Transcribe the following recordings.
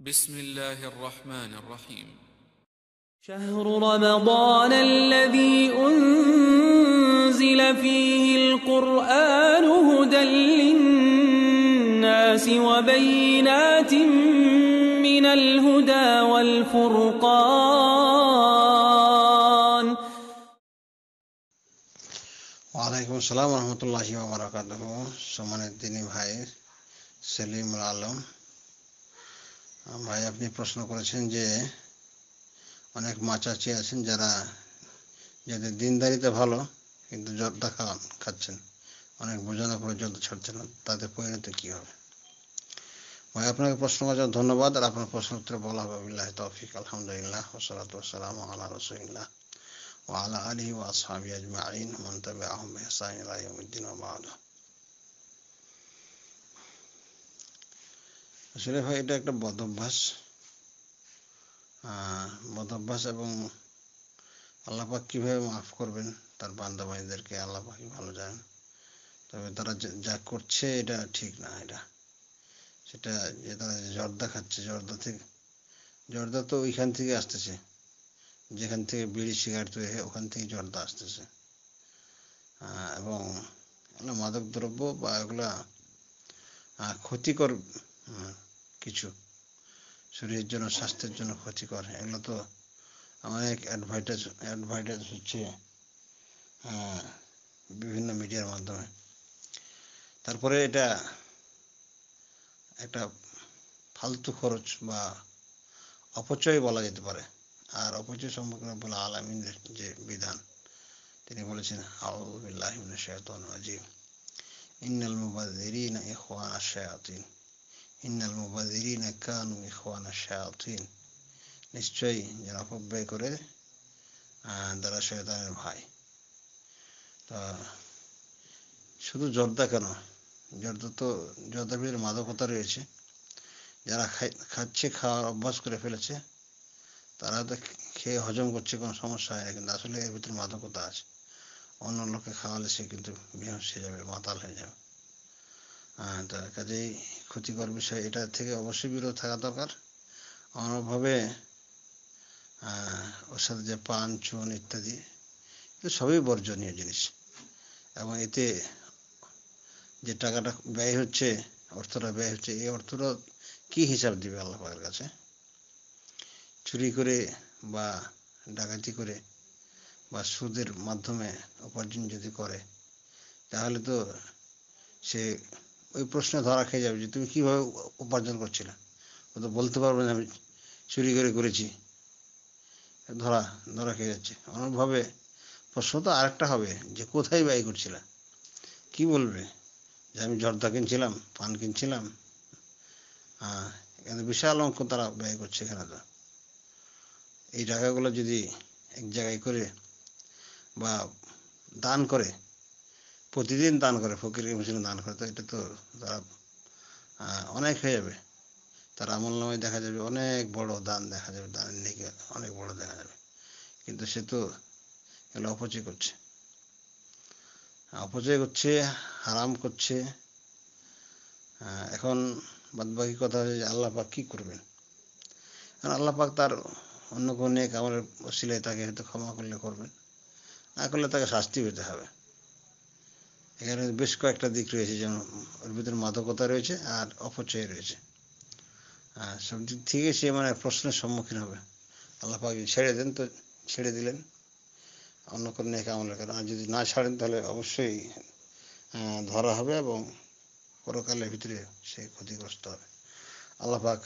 بسم الله الرحمن الرحيم شهر رمضان الذي أنزل فيه القرآن هدى للناس وبينات من الهدى والفرقان وعليكم السلام ورحمة الله وبركاته سمعنا الدين بهاي سليم العالم ভাই আপনি প্রশ্ন করেছেন যে অনেক মাচাচি আছেন যারা যাদের দিনদারিতে ভালো কিন্তু জর্দা খাওয়ান খাচ্ছেন অনেক বোঝানোর পরে জর্দা ছাড়ছেন না তাদের পরিণতি কী হবে ভাই আপনাকে প্রশ্ন করার জন্য ধন্যবাদ আর আপনার প্রশ্ন উত্তরে বলা হবে আল্লাহ তৌফিক আলহামদুলিল্লাহ ওসালাত ওসালাম আল্লাহ রসুলিল্লাহ ও آله وأصحابه أجمعين ومن تبعهم بإحسان إلى يوم الدين وبعده আসলে ভাই এটা একটা বদ অভ্যাস বদ অভ্যাস এবং আল্লাপাক কীভাবে মাফ করবেন তার বান্ধবাইদেরকে আল্লাপাকই ভালো জানেন তবে তারা যা করছে এটা ঠিক না এটা সেটা যে তারা জর্দা খাচ্ছে জর্দা থেকে জর্দা তো ওইখান থেকে আসতেছে যেখান থেকে বিড়ি সিগারেট তৈরি হয় ওখান থেকে জর্দা আসতেছে এবং মাদক দ্রব্য বা এগুলা ক্ষতিকর কিছু শরীরের জন্য স্বাস্থ্যের জন্য ক্ষতিকর এগুলো তো অনেক অ্যাডভার্টাইজ অ্যাডভার্টাইজ হচ্ছে বিভিন্ন মিডিয়ার মাধ্যমে তারপরে এটা একটা ফালতু খরচ বা অপচয় বলা যেতে পারে আর অপচয় সম্পর্কে বলা আলামিনের যে বিধান তিনি বলেছেন আউবিল্লাহিম শেতন আজিম ইন্নাল মুবাদিন ইহওয়ান শায়াতিন ইন্নাল মুবাদিরিন কানু ইখওয়ানা শায়াতিন নিশ্চয়ই যারা অপব্যয় করে দ্বারা শয়তানের ভাই তা শুধু জর্দা কেন জর্দা তো জর্দার ভিতরে মাদকতা রয়েছে যারা খাচ্ছে খাওয়ার অভ্যাস করে ফেলেছে তারা তো খেয়ে হজম করছে কোনো সমস্যা হয় না কিন্তু আসলে এর ভিতরে মাদকতা আছে অন্য লোককে খাওয়ালে সে কিন্তু বেহস হয়ে যাবে মাতাল হয়ে যাবে তার কাজেই ক্ষতিকর বিষয় এটা থেকে অবশ্যই বিরত থাকা দরকার অনভাবে ওর সাথে যে পান চুন ইত্যাদি সবই বর্জনীয় জিনিস এবং এতে যে টাকাটা ব্যয় হচ্ছে অর্থটা ব্যয় হচ্ছে এই অর্থটা কি হিসাব দিবে আল্লাহ পাকের কাছে চুরি করে বা ডাকাতি করে বা সুদের মাধ্যমে উপার্জন যদি করে তাহলে তো সে ওই প্রশ্নে ধরা খেয়ে যাবে যে তুমি কীভাবে উপার্জন করছিলে ও তো বলতে পারবে না আমি চুরি করে করেছি ধরা ধরা খেয়ে যাচ্ছে অনুভাবে প্রশ্ন তো আরেকটা হবে যে কোথায় ব্যয় করছিলে কি বলবে যে আমি জর্দা কিনছিলাম পান কিনছিলাম হ্যাঁ এখানে বিশাল অঙ্ক তারা ব্যয় করছে এখানে তো এই টাকাগুলো যদি এক জায়গায় করে বা দান করে প্রতিদিন দান করে ফকির মিশনে দান করে তো এটা তো তারা অনেক হয়ে যাবে তার আমল নামে দেখা যাবে অনেক বড় দান দেখা যাবে দানের নিকে অনেক বড় দেখা যাবে কিন্তু সে তো এগুলো অপচয় করছে অপচয় করছে হারাম করছে এখন বাদবাকি কথা হচ্ছে যে আল্লাহ পাক কী করবেন কারণ আল্লাহ পাক তার অন্য কোনো নেক আমলের শিলায় তাকে হয়তো ক্ষমা করলে করবেন না করলে তাকে শাস্তি পেতে হবে এখানে বেশ কয়েকটা দিক রয়েছে যেমন ওর ভিতরে মাদকতা রয়েছে আর অপচয় রয়েছে আর সব দিক থেকে সে মানে প্রশ্নের সম্মুখীন হবে আল্লাহ পাক ছেড়ে দেন তো ছেড়ে দিলেন অন্য কোনো নেক আমলের কারণ আর যদি না ছাড়েন তাহলে অবশ্যই ধরা হবে এবং পরকালের ভিতরে সে ক্ষতিগ্রস্ত হবে আল্লাহ পাক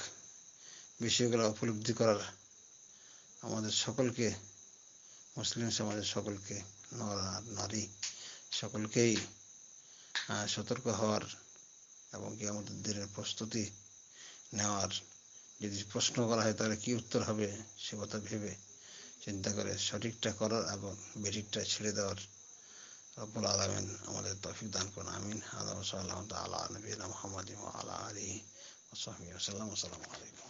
বিষয়গুলো উপলব্ধি করার আমাদের সকলকে মুসলিম সমাজের সকলকে নর নারী সকলকেই সতর্ক হওয়ার এবং কি আমাদের দিনের প্রস্তুতি নেওয়ার যদি প্রশ্ন করা হয় তাহলে কি উত্তর হবে সে কথা ভেবে চিন্তা করে সঠিকটা করার এবং বেঠিকটা ছেড়ে দেওয়ার রব্বুল আলমেন আমাদের তফিক দান করুন আমিন আলম সাল্লাম আল্লাহ নবীন মোহাম্মদ আল্লাহ আলী আসসালামু আলাইকুম